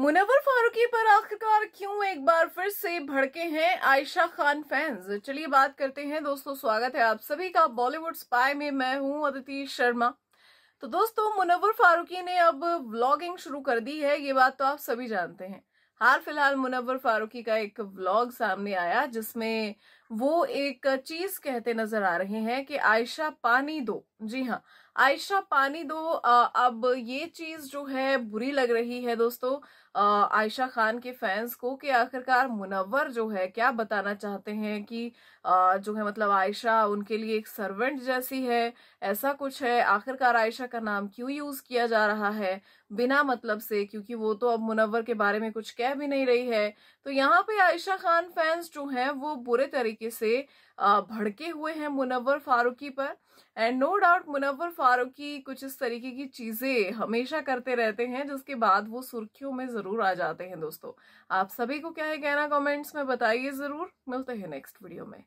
मुनवर फारूकी पर आखिरकार क्यों एक बार फिर से भड़के हैं आयशा खान फैंस चलिए बात करते हैं दोस्तों स्वागत है आप सभी का बॉलीवुड स्पाई में मैं हूं अदिति शर्मा तो दोस्तों मुनवर फारूकी ने अब व्लॉगिंग शुरू कर दी है ये बात तो आप सभी जानते हैं हाल फिलहाल मुनवर फारूकी का एक व्लॉग सामने आया जिसमें वो एक चीज कहते नजर आ रहे हैं कि आयशा पानी दो जी हाँ आयशा पानी दो अब ये चीज जो है बुरी लग रही है दोस्तों आयशा खान के फैंस को कि आखिरकार मुनवर जो है क्या बताना चाहते हैं कि जो है मतलब आयशा उनके लिए एक सर्वेंट जैसी है ऐसा कुछ है आखिरकार आयशा का नाम क्यों यूज किया जा रहा है बिना मतलब से क्योंकि वो तो अब मुनवर के बारे में कुछ कह भी नहीं रही है तो यहाँ पे आयशा खान फैंस जो है वो बुरे तरीके तरीके से भड़के हुए हैं मुनवर फारूकी पर and no doubt Munawar Faruqui कुछ इस तरीके की चीज़ें हमेशा करते रहते हैं जिसके बाद वो सुर्खियों में ज़रूर आ जाते हैं दोस्तों आप सभी को क्या है कहना कमेंट्स में बताइए ज़रूर मिलते हैं नेक्स्ट वीडियो में